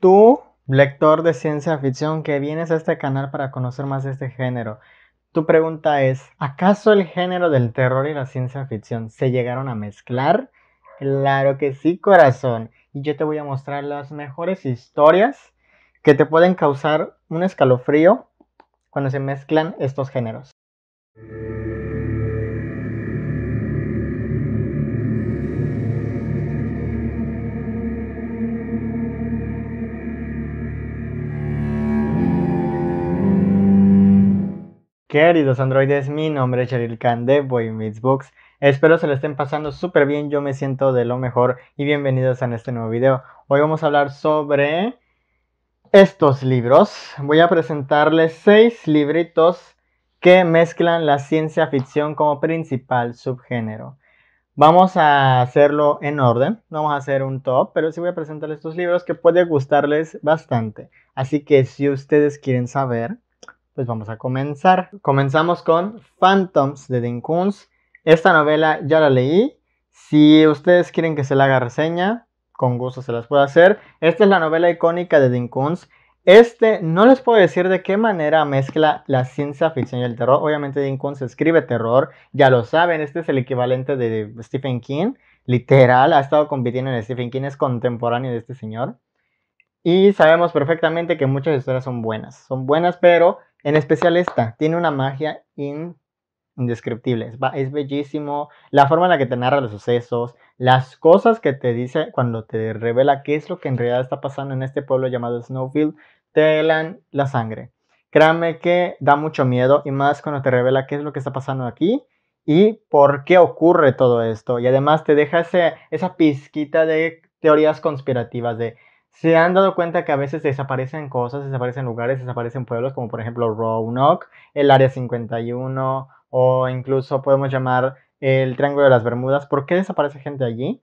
Tú, lector de ciencia ficción que vienes a este canal para conocer más de este género, tu pregunta es, ¿acaso el género del terror y la ciencia ficción se llegaron a mezclar? Claro que sí, corazón. Y yo te voy a mostrar las mejores historias que te pueden causar un escalofrío cuando se mezclan estos géneros. Queridos androides, mi nombre es Cheryl Khan de Boy Meets Books. Espero se lo estén pasando súper bien, yo me siento de lo mejor y bienvenidos a este nuevo video. Hoy vamos a hablar sobre estos libros. Voy a presentarles seis libritos que mezclan la ciencia ficción como principal subgénero. Vamos a hacerlo en orden, no vamos a hacer un top, pero sí voy a presentarles estos libros que puede gustarles bastante. Así que si ustedes quieren saber pues vamos a comenzar. Comenzamos con Phantoms de Dean Esta novela ya la leí. Si ustedes quieren que se la haga reseña, con gusto se las puedo hacer. Esta es la novela icónica de Dean Este, no les puedo decir de qué manera mezcla la ciencia ficción y el terror. Obviamente Dean escribe terror, ya lo saben, este es el equivalente de Stephen King. Literal, ha estado compitiendo en Stephen King, es contemporáneo de este señor. Y sabemos perfectamente que muchas historias son buenas. Son buenas, pero en especial esta. Tiene una magia indescriptible. Es, bellísimo. La forma en la que te narra los sucesos. Las cosas que te dice cuando te revela qué es lo que en realidad está pasando en este pueblo llamado Snowfield. Te helan la sangre. Créame que da mucho miedo y más cuando te revela qué es lo que está pasando aquí y por qué ocurre todo esto. Y además te deja esa pizquita de teorías conspirativas de se han dado cuenta que a veces desaparecen cosas, desaparecen lugares, desaparecen pueblos, como por ejemplo Roanoke, el Área 51, o incluso podemos llamar el Triángulo de las Bermudas. ¿Por qué desaparece gente allí?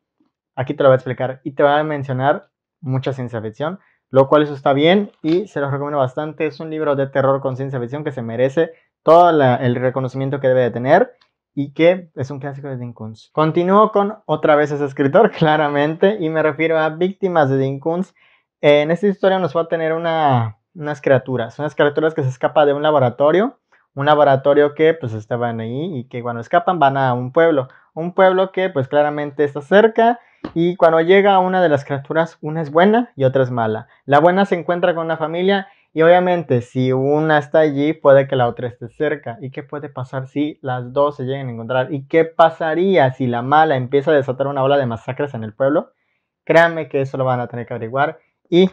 Aquí te lo voy a explicar y te voy a mencionar mucha ciencia ficción, lo cual eso está bien y se los recomiendo bastante. Es un libro de terror con ciencia ficción que se merece todo el reconocimiento que debe de tener y que es un clásico de Dean Continúo con otra vez ese escritor, claramente, y me refiero a Víctimas de Dinkuns. en esta historia nos va a tener una, unas criaturas, unas criaturas que se escapan de un laboratorio, un laboratorio que pues estaban ahí y que cuando escapan van a un pueblo, un pueblo que pues claramente está cerca y cuando llega una de las criaturas, una es buena y otra es mala. La buena se encuentra con una familia y obviamente si una está allí, puede que la otra esté cerca. ¿Y qué puede pasar si las dos se lleguen a encontrar? ¿Y qué pasaría si la mala empieza a desatar una ola de masacres en el pueblo? Créanme que eso lo van a tener que averiguar. Y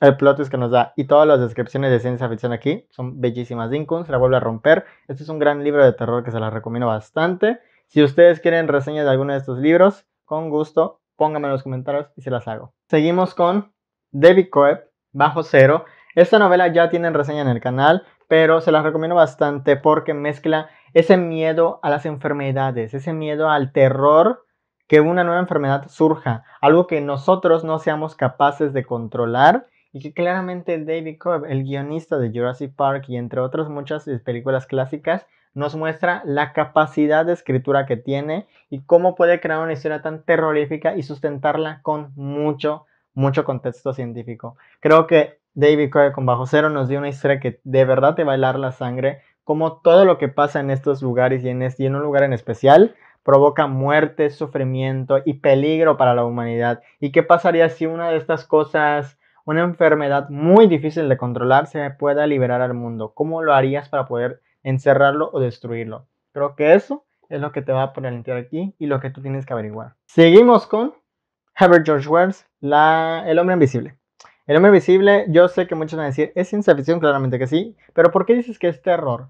el plot es que nos da. Y todas las descripciones de ciencia ficción aquí son bellísimas. Dinkun se la vuelve a romper. Este es un gran libro de terror que se la recomiendo bastante. Si ustedes quieren reseñas de alguno de estos libros, con gusto, pónganme en los comentarios y se las hago. Seguimos con David Coeb, bajo cero. Esta novela ya tiene reseña en el canal, pero se la recomiendo bastante porque mezcla ese miedo a las enfermedades, ese miedo al terror que una nueva enfermedad surja, algo que nosotros no seamos capaces de controlar y que claramente David Cobb, el guionista de Jurassic Park y entre otras muchas eh, películas clásicas, nos muestra la capacidad de escritura que tiene y cómo puede crear una historia tan terrorífica y sustentarla con mucho, mucho contexto científico. Creo que David Coyle con Bajo Cero nos dio una historia que de verdad te va a helar la sangre, como todo lo que pasa en estos lugares y en, un lugar en especial provoca muerte, sufrimiento y peligro para la humanidad. ¿Y qué pasaría si una de estas cosas, una enfermedad muy difícil de controlar, se pueda liberar al mundo? ¿Cómo lo harías para poder encerrarlo o destruirlo? Creo que eso es lo que te va a poner aquí y lo que tú tienes que averiguar. Seguimos con Herbert George Wells, la, El hombre invisible. El hombre visible, yo sé que muchos van a decir, es ciencia claramente que sí, pero ¿por qué dices que es terror?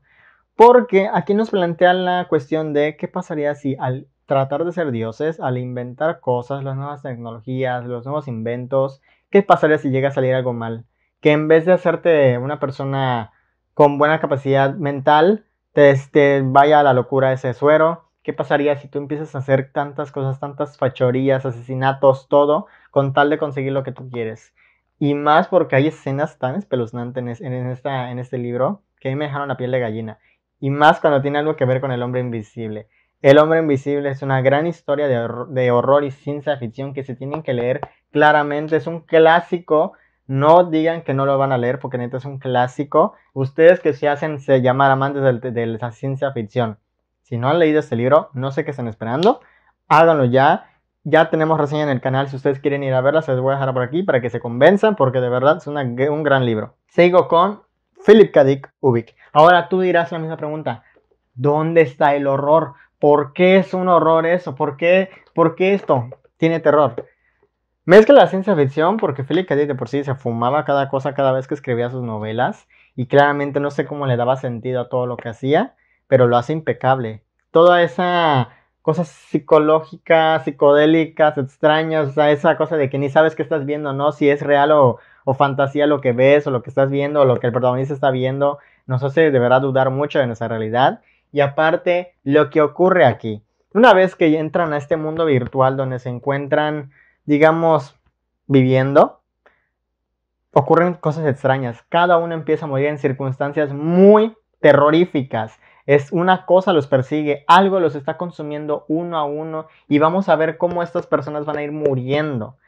Porque aquí nos plantean la cuestión de qué pasaría si al tratar de ser dioses, al inventar cosas, las nuevas tecnologías, los nuevos inventos, qué pasaría si llega a salir algo mal. Que en vez de hacerte una persona con buena capacidad mental, te, vaya a la locura ese suero. ¿Qué pasaría si tú empiezas a hacer tantas cosas, tantas fachorías, asesinatos, todo, con tal de conseguir lo que tú quieres? Y más porque hay escenas tan espeluznantes en, este libro que me dejaron la piel de gallina. Y más cuando tiene algo que ver con el hombre invisible. El hombre invisible es una gran historia de, horror, y ciencia ficción que se tienen que leer claramente. Es un clásico. No digan que no lo van a leer porque neta es un clásico. Ustedes que se hacen se llamar amantes de, de la ciencia ficción. Si no han leído este libro, no sé qué están esperando. Háganlo ya ya tenemos reseña en el canal, si ustedes quieren ir a verla, se les voy a dejar por aquí para que se convenzan, porque de verdad es un gran libro. Sigo con Philip Kadik Ubik. Ahora tú dirás la misma pregunta, ¿dónde está el horror? ¿Por qué es un horror eso? ¿Por qué, por qué esto tiene terror? Mezcla la ciencia ficción porque Philip K. de por sí se fumaba cada cosa cada vez que escribía sus novelas y claramente no sé cómo le daba sentido a todo lo que hacía, pero lo hace impecable. Toda esa cosas psicológicas, psicodélicas, extrañas, o sea, esa cosa de que ni sabes qué estás viendo, ¿no? Si es real o, o fantasía lo que ves o lo que estás viendo o lo que el protagonista está viendo, nos hace de dudar mucho de nuestra realidad. Y aparte, lo que ocurre aquí. Una vez que entran a este mundo virtual donde se encuentran, digamos, viviendo, ocurren cosas extrañas. Cada uno empieza a morir en circunstancias muy terroríficas. Es una cosa los persigue, algo los está consumiendo uno a uno y vamos a ver cómo estas personas van a ir muriendo.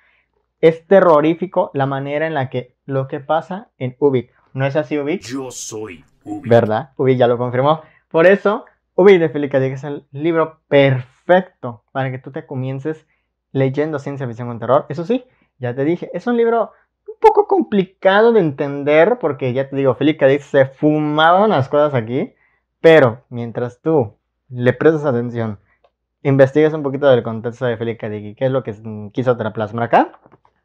Es terrorífico la manera en la que lo que pasa en Ubik. ¿No es así Ubik? Yo soy Ubik. ¿Verdad? Ubik ya lo confirmó. Por eso, Ubik de Felipe Cadiz es el libro perfecto para que tú te comiences leyendo ciencia ficción con terror. Eso sí, ya te dije, es un libro un poco complicado de entender porque ya te digo, Felipe dice se fumaba unas cosas aquí. Pero mientras tú le prestas atención, investigas un poquito del contexto de Felipe que qué es lo que quiso plasmar acá,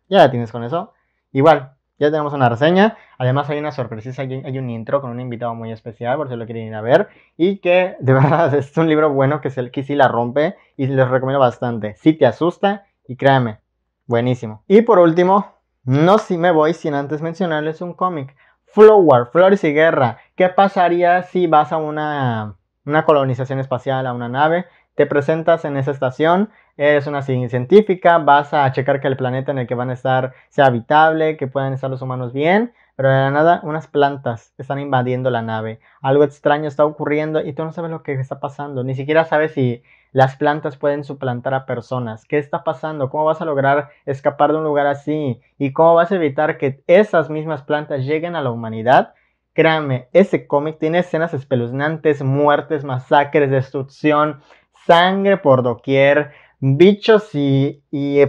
ya la tienes con eso. Igual, ya tenemos una reseña. Además hay una sorpresa, hay un intro con un invitado muy especial, por si lo quieren ir a ver. Y que de verdad es un libro bueno que, el que sí la rompe y les recomiendo bastante. Si te asusta y créame buenísimo. Y por último, no si me voy sin antes mencionarles un cómic. Flower, Flores y Guerra. ¿Qué pasaría si vas a una, colonización espacial, a una nave? Te presentas en esa estación, eres una científica, vas a checar que el planeta en el que van a estar sea habitable, que puedan estar los humanos bien, pero de la nada unas plantas están invadiendo la nave. Algo extraño está ocurriendo y tú no sabes lo que está pasando, ni siquiera sabes si las plantas pueden suplantar a personas. ¿Qué está pasando? ¿Cómo vas a lograr escapar de un lugar así? ¿Y cómo vas a evitar que esas mismas plantas lleguen a la humanidad? Créanme, ese cómic tiene escenas espeluznantes, muertes, masacres, destrucción, sangre por doquier, bichos y,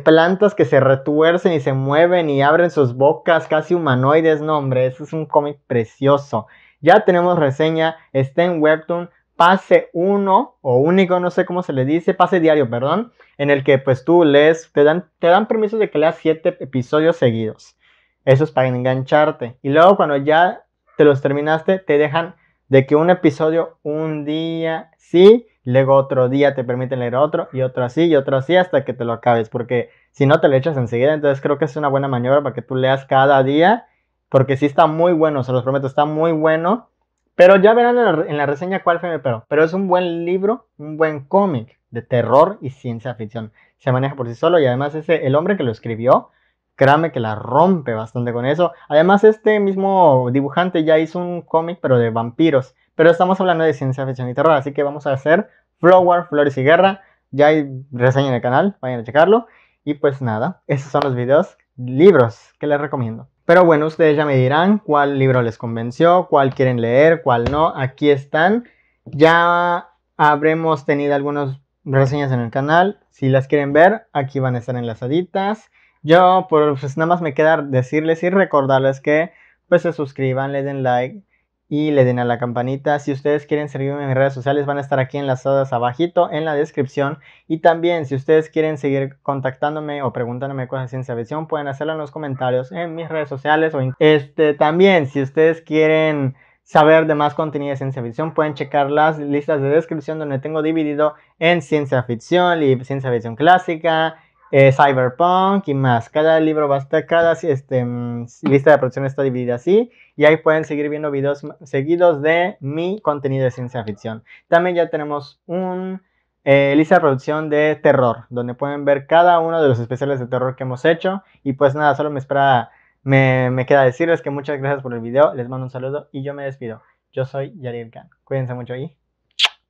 plantas que se retuercen y se mueven y abren sus bocas casi humanoides. No, hombre, eso es un cómic precioso. Ya tenemos reseña, está en Webtoon, pase 1 o único, no sé cómo se le dice, pase diario, perdón, en el que pues tú lees, te dan, te dan de que leas siete episodios seguidos. Eso es para engancharte. Y luego cuando ya te los terminaste, te dejan de que un episodio un día sí, luego otro día te permiten leer otro y otro así y otro así hasta que te lo acabes, porque si no te lo echas enseguida, entonces creo que es una buena maniobra para que tú leas cada día, porque sí está muy bueno, se los prometo, está muy bueno, pero ya verán en la, reseña cuál fue mi pero, pero es un buen libro, un buen cómic de terror y ciencia ficción, se maneja por sí solo y además es el hombre que lo escribió, créame que la rompe bastante con eso. Además, este mismo dibujante ya hizo un cómic, pero de vampiros. Pero estamos hablando de ciencia ficción y terror, así que vamos a hacer Flower, Flores y Guerra. Ya hay reseña en el canal, vayan a checarlo. Y pues nada, esos son los videos, libros que les recomiendo. Pero bueno, ustedes ya me dirán cuál libro les convenció, cuál quieren leer, cuál no. Aquí están. Ya habremos tenido algunas reseñas en el canal. Si las quieren ver, aquí van a estar enlazaditas. Yo, pues nada más me queda decirles y recordarles que pues se suscriban, le den like y le den a la campanita. Si ustedes quieren seguirme en mis redes sociales, van a estar aquí enlazadas abajito en la descripción. Y también, si ustedes quieren seguir contactándome o preguntándome cosas de ciencia ficción, pueden hacerlo en los comentarios en mis redes sociales. O este, también, si ustedes quieren saber de más contenido de ciencia ficción, pueden checar las listas de descripción donde tengo dividido en ciencia ficción y ciencia ficción clásica eh, Cyberpunk y más. Cada libro va a estar, cada este, mm, lista de producción está dividida así. Y ahí pueden seguir viendo videos seguidos de mi contenido de ciencia ficción. También ya tenemos un eh, lista de producción de terror, donde pueden ver cada uno de los especiales de terror que hemos hecho. Y pues nada, solo me espera, me, queda decirles que muchas gracias por el video. Les mando un saludo y yo me despido. Yo soy Yariel Khan. Cuídense mucho y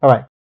bye bye.